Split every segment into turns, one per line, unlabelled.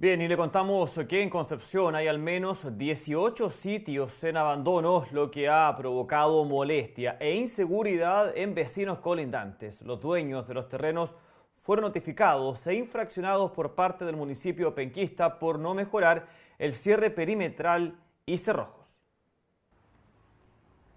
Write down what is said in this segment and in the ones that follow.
Bien, y le contamos que en Concepción hay al menos 18 sitios en abandono, lo que ha provocado molestia e inseguridad en vecinos colindantes. Los dueños de los terrenos fueron notificados e infraccionados por parte del municipio penquista por no mejorar el cierre perimetral y cerrojo.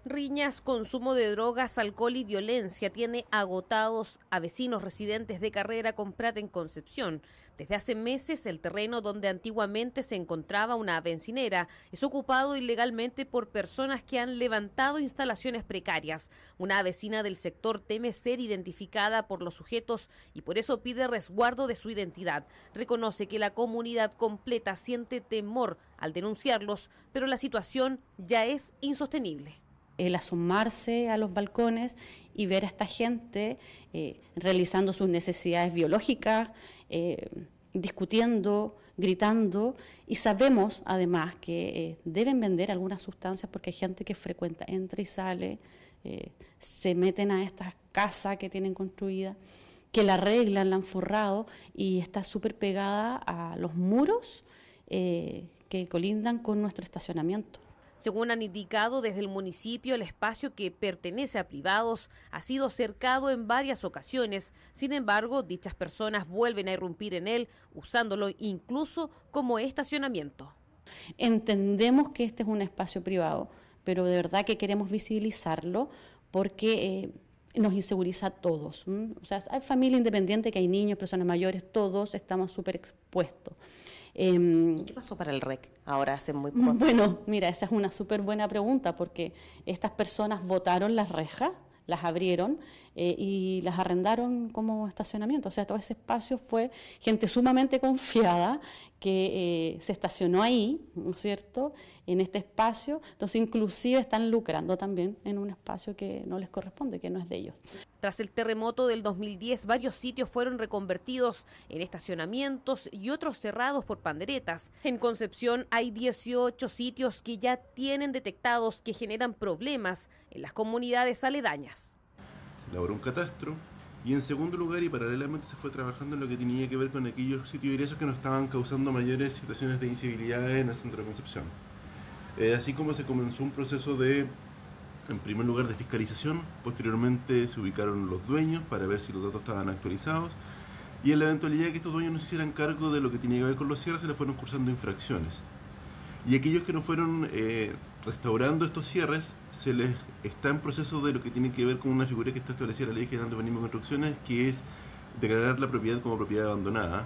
Riñas, consumo de drogas, alcohol y violencia tiene agotados a vecinos residentes de Carrera con Prat en Concepción. Desde hace meses el terreno donde antiguamente se encontraba una bencinera es ocupado ilegalmente por personas que han levantado instalaciones precarias. Una vecina del sector teme ser identificada por los sujetos y por eso pide resguardo de su identidad. Reconoce que la comunidad completa siente temor al denunciarlos, pero la situación ya es
insostenible el asomarse a los balcones y ver a esta gente eh, realizando sus necesidades biológicas, eh, discutiendo, gritando, y sabemos además que eh, deben vender algunas sustancias porque hay gente que frecuenta, entra y sale, se meten a estas casas que tienen construida, que la arreglan, la han forrado y está súper pegada a los muros que colindan con nuestro estacionamiento.
Según han indicado desde el municipio, el espacio que pertenece a privados ha sido cercado en varias ocasiones. Sin embargo, dichas personas vuelven a irrumpir en él, usándolo incluso como estacionamiento.
Entendemos que este es un espacio privado, pero de verdad que queremos visibilizarlo porque... Eh, nos inseguriza a todos. O sea, hay familia independiente, que hay niños, personas mayores, todos estamos súper expuestos. Em, ¿Qué pasó para el REC ahora hace muy poco? Bueno, mira, esa es una súper buena pregunta porque estas personas votaron las rejas, las abrieron eh, y las arrendaron como estacionamiento. O sea, todo ese espacio fue gente sumamente confiada que eh, se estacionó ahí, ¿no es cierto?, en este espacio. Entonces, inclusive están lucrando también en un espacio que no les corresponde, que no es de ellos.
Tras el terremoto del 2010, varios sitios fueron reconvertidos en estacionamientos y otros cerrados por panderetas. En Concepción hay 18 sitios que ya tienen detectados que generan problemas en las comunidades aledañas.
Se elaboró un catastro y en segundo lugar y paralelamente se fue trabajando en lo que tenía que ver con aquellos sitios ingresos que nos estaban causando mayores situaciones de incivilidad en el centro de Concepción. Eh, así como se comenzó un proceso de en primer lugar de fiscalización, posteriormente se ubicaron los dueños para ver si los datos estaban actualizados y en la eventualidad de que estos dueños no se hicieran cargo de lo que tenía que ver con los cierres se les fueron cursando infracciones. Y aquellos que no fueron eh, restaurando estos cierres se les está en proceso de lo que tiene que ver con una figura que está establecida en la Ley General de Urbanismo y Construcciones que es declarar la propiedad como propiedad abandonada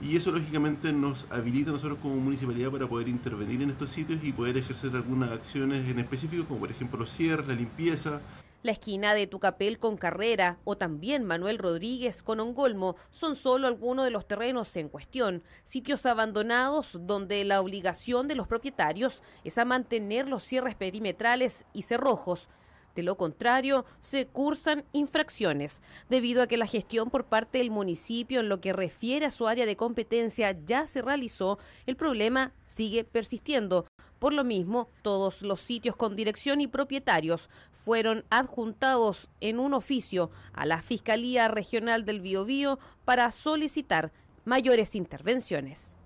y eso lógicamente nos habilita a nosotros como municipalidad para poder intervenir en estos sitios y poder ejercer algunas acciones en específico, como por ejemplo los cierres, la limpieza.
La esquina de Tucapel con Carrera o también Manuel Rodríguez con Ongolmo son solo algunos de los terrenos en cuestión, sitios abandonados donde la obligación de los propietarios es a mantener los cierres perimetrales y cerrojos de lo contrario, se cursan infracciones. Debido a que la gestión por parte del municipio en lo que refiere a su área de competencia ya se realizó, el problema sigue persistiendo. Por lo mismo, todos los sitios con dirección y propietarios fueron adjuntados en un oficio a la Fiscalía Regional del Biobío para solicitar mayores intervenciones.